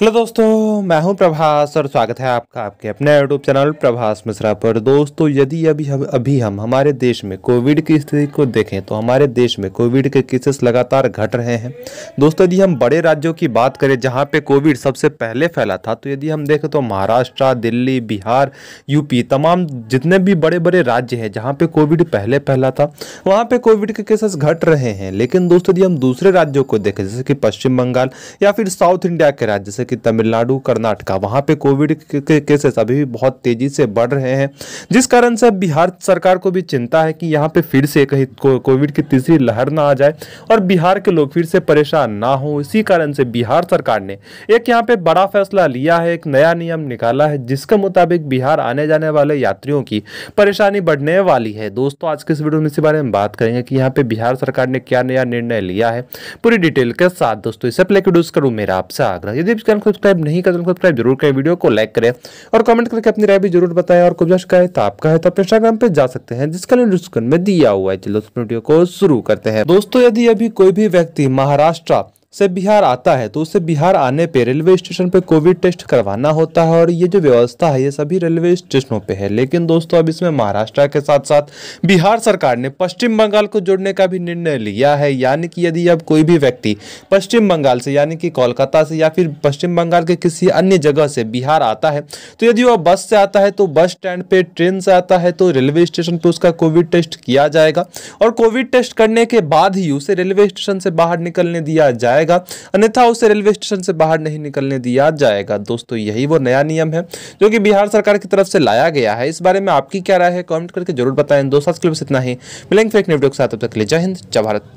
hello दोस्तों मैं हूं प्रभास और स्वागत है आपका आपके अपने यूट्यूब चैनल प्रभास मिश्रा पर दोस्तों यदि अभी हम अभी हम हमारे देश में कोविड की स्थिति को देखें तो हमारे देश में कोविड के केसेस लगातार घट रहे हैं दोस्तों यदि हम बड़े राज्यों की बात करें जहां पे कोविड सबसे पहले फैला था तो यदि हम देखें तो महाराष्ट्र दिल्ली बिहार यूपी तमाम जितने भी बड़े बड़े राज्य हैं जहाँ पर कोविड पहले फैला था वहाँ पर कोविड के केसेस घट रहे हैं लेकिन दोस्तों यदि हम दूसरे राज्यों को देखें जैसे कि पश्चिम बंगाल या फिर साउथ इंडिया के राज्य जैसे कि तमिलनाडु कर्नाटका वहाँ पे कोविड के केसेस अभी भी बहुत तेज़ी से बढ़ रहे हैं जिस कारण से बिहार सरकार को भी चिंता है कि यहाँ पे फिर से कहीं कोविड की तीसरी लहर ना आ जाए और बिहार के लोग फिर से परेशान ना हो इसी कारण से बिहार सरकार ने एक यहाँ पे बड़ा फैसला लिया है एक नया नियम निकाला है जिसके मुताबिक बिहार आने जाने वाले यात्रियों की परेशानी बढ़ने वाली है दोस्तों आज के इस वीडियो में इसी बारे में बात करेंगे कि यहाँ पे बिहार सरकार ने क्या नया निर्णय लिया है पूरी डिटेल के साथ दोस्तों इसे प्ले करूँ मेरा आपसे आग्रह यदि चैनल को सब्सक्राइब नहीं करते सब्सक्राइब जरूर करें वीडियो को लाइक करें और कमेंट करके अपनी राय भी जरूर बताएं और कुछ का है तो आपका है तो आप इंस्टाग्राम पर जा सकते हैं जिसका लिंक डिस्क्रिप्शन में दिया हुआ है चलो वीडियो को शुरू करते हैं दोस्तों यदि अभी कोई भी व्यक्ति महाराष्ट्र से बिहार आता है तो उसे बिहार आने पे रेलवे स्टेशन पे कोविड टेस्ट करवाना होता है और ये जो व्यवस्था है ये सभी रेलवे स्टेशनों पे है लेकिन दोस्तों अब इसमें महाराष्ट्र के साथ साथ बिहार सरकार ने पश्चिम बंगाल को जोड़ने का भी निर्णय लिया है यानी कि यदि अब कोई भी व्यक्ति पश्चिम बंगाल से यानी कि कोलकाता से या फिर पश्चिम बंगाल के किसी अन्य जगह से बिहार आता है तो यदि वह बस से आता है तो बस स्टैंड पर ट्रेन से आता है तो रेलवे स्टेशन पर उसका कोविड टेस्ट किया जाएगा और कोविड टेस्ट करने के बाद ही उसे रेलवे स्टेशन से बाहर निकलने दिया जाएगा जाएगा अन्यथा उसे रेलवे स्टेशन से बाहर नहीं निकलने दिया जाएगा दोस्तों यही वो नया नियम है जो कि बिहार सरकार की तरफ से लाया गया है इस बारे में आपकी क्या राय है कमेंट करके जरूर बताएं दोस्तों के लिए बस इतना ही मिलेंगे फिर एक साथ तक ले जय हिंद जय भारत